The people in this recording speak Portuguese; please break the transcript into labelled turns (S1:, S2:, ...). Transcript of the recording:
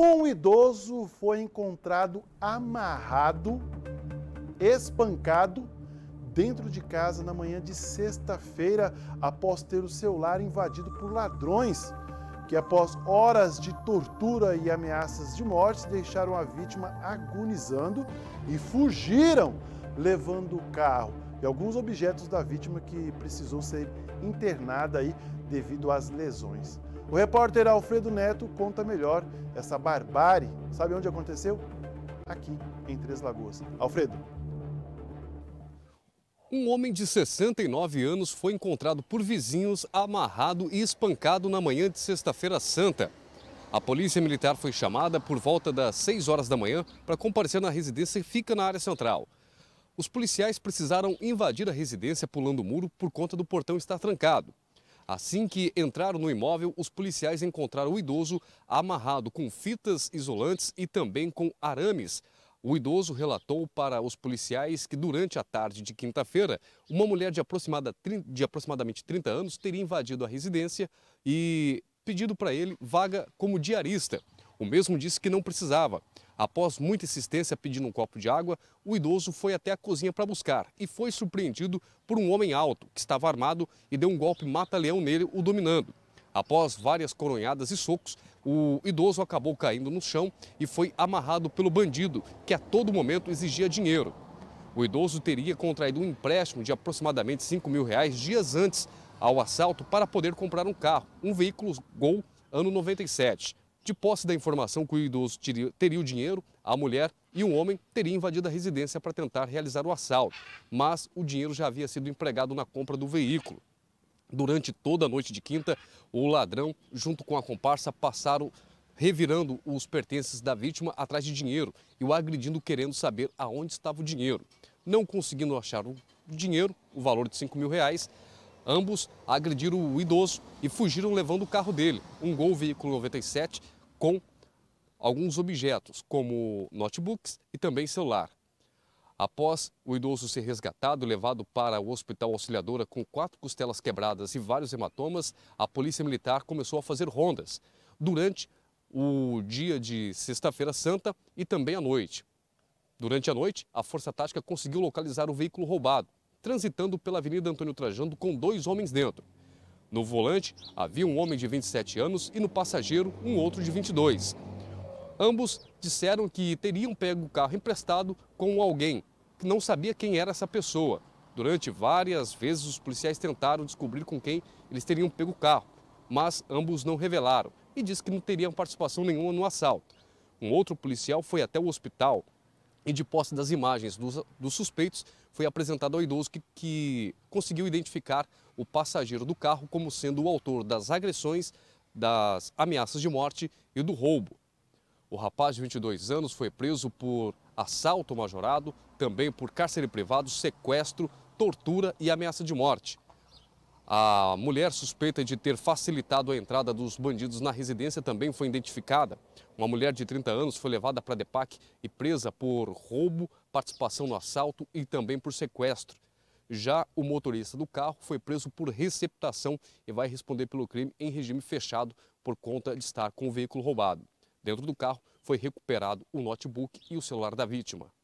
S1: Um idoso foi encontrado amarrado, espancado, dentro de casa na manhã de sexta-feira, após ter o seu lar invadido por ladrões, que após horas de tortura e ameaças de morte, deixaram a vítima agonizando e fugiram, levando o carro e alguns objetos da vítima que precisou ser internada aí devido às lesões. O repórter Alfredo Neto conta melhor essa barbárie. Sabe onde aconteceu? Aqui, em Três Lagoas. Alfredo.
S2: Um homem de 69 anos foi encontrado por vizinhos amarrado e espancado na manhã de Sexta-feira Santa. A polícia militar foi chamada por volta das 6 horas da manhã para comparecer na residência que fica na área central. Os policiais precisaram invadir a residência pulando o muro por conta do portão estar trancado. Assim que entraram no imóvel, os policiais encontraram o idoso amarrado com fitas isolantes e também com arames. O idoso relatou para os policiais que durante a tarde de quinta-feira, uma mulher de, aproximada, de aproximadamente 30 anos teria invadido a residência e pedido para ele vaga como diarista. O mesmo disse que não precisava. Após muita insistência pedindo um copo de água, o idoso foi até a cozinha para buscar e foi surpreendido por um homem alto que estava armado e deu um golpe mata-leão nele, o dominando. Após várias coronhadas e socos, o idoso acabou caindo no chão e foi amarrado pelo bandido, que a todo momento exigia dinheiro. O idoso teria contraído um empréstimo de aproximadamente 5 mil reais dias antes ao assalto para poder comprar um carro, um veículo Gol ano 97. De posse da informação que o idoso teria o dinheiro, a mulher e um homem teriam invadido a residência para tentar realizar o assalto, mas o dinheiro já havia sido empregado na compra do veículo. Durante toda a noite de quinta, o ladrão, junto com a comparsa, passaram revirando os pertences da vítima atrás de dinheiro e o agredindo querendo saber aonde estava o dinheiro. Não conseguindo achar o dinheiro, o valor de 5 mil reais, ambos agrediram o idoso e fugiram levando o carro dele, um Gol veículo 97, com alguns objetos, como notebooks e também celular. Após o idoso ser resgatado e levado para o Hospital Auxiliadora com quatro costelas quebradas e vários hematomas, a Polícia Militar começou a fazer rondas durante o dia de Sexta-feira Santa e também à noite. Durante a noite, a Força Tática conseguiu localizar o veículo roubado, transitando pela Avenida Antônio Trajando com dois homens dentro. No volante havia um homem de 27 anos e no passageiro um outro de 22. Ambos disseram que teriam pego o carro emprestado com alguém que não sabia quem era essa pessoa. Durante várias vezes, os policiais tentaram descobrir com quem eles teriam pego o carro, mas ambos não revelaram e disse que não teriam participação nenhuma no assalto. Um outro policial foi até o hospital e de posse das imagens dos, dos suspeitos, foi apresentado ao idoso que, que conseguiu identificar o passageiro do carro como sendo o autor das agressões, das ameaças de morte e do roubo. O rapaz de 22 anos foi preso por assalto majorado, também por cárcere privado, sequestro, tortura e ameaça de morte. A mulher suspeita de ter facilitado a entrada dos bandidos na residência também foi identificada. Uma mulher de 30 anos foi levada para a DEPAC e presa por roubo, participação no assalto e também por sequestro. Já o motorista do carro foi preso por receptação e vai responder pelo crime em regime fechado por conta de estar com o veículo roubado. Dentro do carro foi recuperado o notebook e o celular da vítima.